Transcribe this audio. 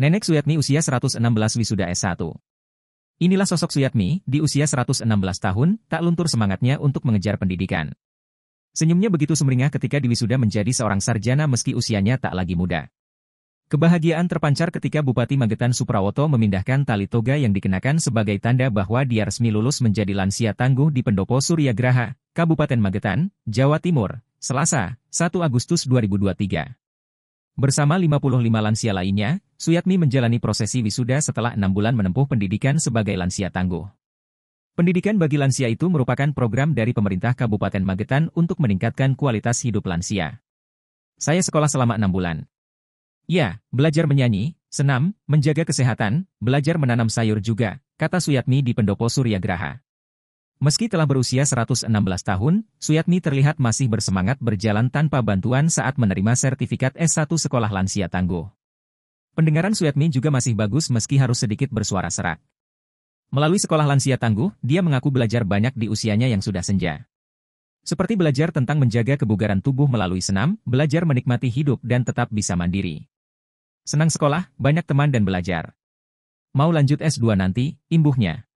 Nenek Suyatmi usia 116 wisuda S1. Inilah sosok Suyatmi, di usia 116 tahun, tak luntur semangatnya untuk mengejar pendidikan. Senyumnya begitu sumringah ketika diwisuda menjadi seorang sarjana meski usianya tak lagi muda. Kebahagiaan terpancar ketika Bupati Magetan Suprawoto memindahkan tali toga yang dikenakan sebagai tanda bahwa dia resmi lulus menjadi lansia tangguh di Pendopo Surya Graha, Kabupaten Magetan, Jawa Timur, Selasa, 1 Agustus 2023. Bersama 55 lansia lainnya, Suyatmi menjalani prosesi wisuda setelah enam bulan menempuh pendidikan sebagai lansia tangguh. Pendidikan bagi lansia itu merupakan program dari pemerintah Kabupaten Magetan untuk meningkatkan kualitas hidup lansia. Saya sekolah selama enam bulan. Ya, belajar menyanyi, senam, menjaga kesehatan, belajar menanam sayur juga, kata Suyatmi di Pendopo Surya Suryagraha. Meski telah berusia 116 tahun, Suyatmi terlihat masih bersemangat berjalan tanpa bantuan saat menerima sertifikat S1 Sekolah Lansia Tangguh. Pendengaran Suyatmi juga masih bagus meski harus sedikit bersuara serak. Melalui sekolah lansia tangguh, dia mengaku belajar banyak di usianya yang sudah senja. Seperti belajar tentang menjaga kebugaran tubuh melalui senam, belajar menikmati hidup dan tetap bisa mandiri. Senang sekolah, banyak teman dan belajar. Mau lanjut S2 nanti, imbuhnya.